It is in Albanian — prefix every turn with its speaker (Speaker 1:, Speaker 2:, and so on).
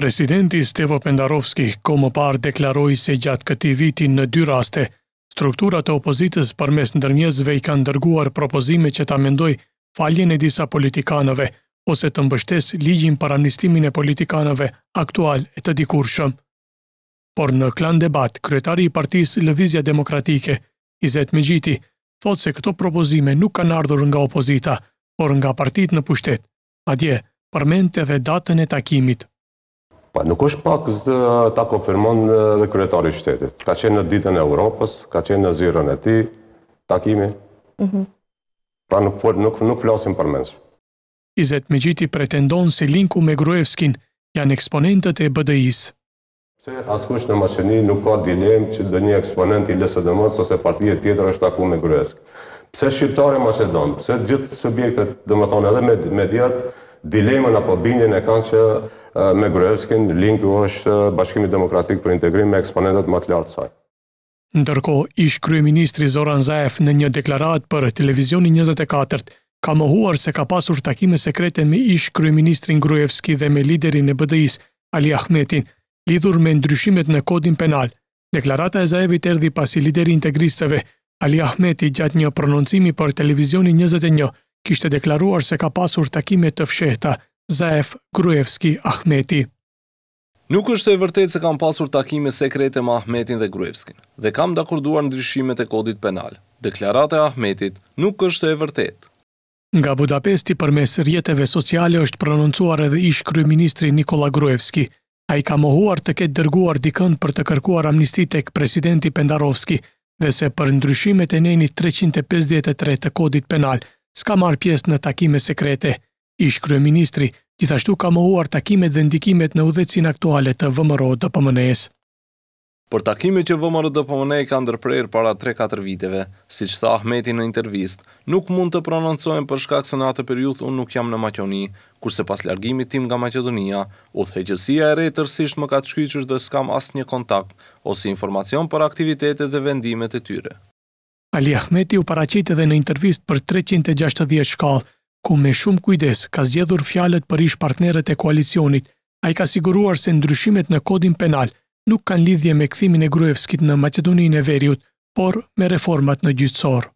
Speaker 1: Presidenti Stevo Pendarovski ko më deklaroi se gjatë këti viti në dy raste, strukturat e opozitës për mes i kanë dërguar propozime që ta mendoj faljen e disa politikanëve, ose të mbështes ligjin për amnistimin e politikanëve aktual e të dikurshëm. Por në klan debat, kryetari i partisë Lëvizja Demokratike, Izet Megjiti, thot se këto propozime nuk kanë ardhur nga opozita, por nga partit në pushtet. Adje, përmente dhe datën e takimit Pa, nuk
Speaker 2: është pak të eh, ta konfirmon eh, dhe kryetari shtetit. Ka qenë në ditën e Europës, ka qenë në zirën e ti, takimi. Pra nuk nuk flasim për mensë.
Speaker 1: Izet Mejiti pretendon se linku me Gruevskin janë eksponentët e BDI-së.
Speaker 2: Se askush në maqeni nuk ka dilemë që dhe një eksponent i lësë dë mësë ose partijet tjetër është taku me Gruevskin. Pse shqiptare maqedonë, pse gjithë subjektet dhe më thonë edhe mediat, dilemën apo bindin e kanë që me Gruevskin, linku është Bashkimi Demokratik për Integrim me eksponentët më të lartë saj.
Speaker 1: Ndërko, ish Kryeministri Zoran Zaev në një deklarat për televizionin 24, ka mohuar se ka pasur takime sekrete me ish Kryeministrin Gruevski dhe me liderin e BDIs, Ali Ahmetin, lidhur me ndryshimet në kodin penal. Deklarata e Zaevit erdi pasi lideri integristëve, Ali Ahmeti gjatë një prononcimi për televizionin 21, kishte deklaruar se ka pasur takime të fshehta, Zaef Gruevski Ahmeti.
Speaker 3: Nuk është e vërtetë se kam pasur takime sekrete me Ahmetin dhe Gruevskin, dhe kam dakorduar ndryshimet e kodit penal. Deklarata e Ahmetit nuk është e vërtetë.
Speaker 1: Nga Budapesti për mes rjetëve sociale është prononcuar edhe ish kryeministri Nikola Gruevski. A i ka mohuar të ketë dërguar dikën për të kërkuar amnistit e presidenti Pendarovski dhe se për ndryshimet e nenit 353 të kodit penal s'ka marë pjesë në takime sekrete ish kryeministri, gjithashtu ka mohuar takimet dhe ndikimet në udhëcin aktuale të vëmëro DPMNE-s.
Speaker 3: Për takime që vëmëro dhe pëmëne i ka ndërprerë para 3-4 viteve, si që tha Ahmeti në intervist, nuk mund të prononcojmë për shkak se në atë periuth unë nuk jam në Maqoni, kurse pas largimit tim nga Maqedonia, u theqësia e rejtërsisht më ka të shkyqër dhe s'kam asë një kontakt ose informacion për aktivitetet dhe vendimet e tyre.
Speaker 1: Ali Ahmeti u paracitë në intervist për 360 shkallë, ku me shumë kujdes ka zgjedhur fjalët për ish partnerët e koalicionit. Ai ka siguruar se ndryshimet në kodin penal nuk kanë lidhje me kthimin e Gruevskit në Maqedoninë e Veriut, por me reformat në gjyqësor.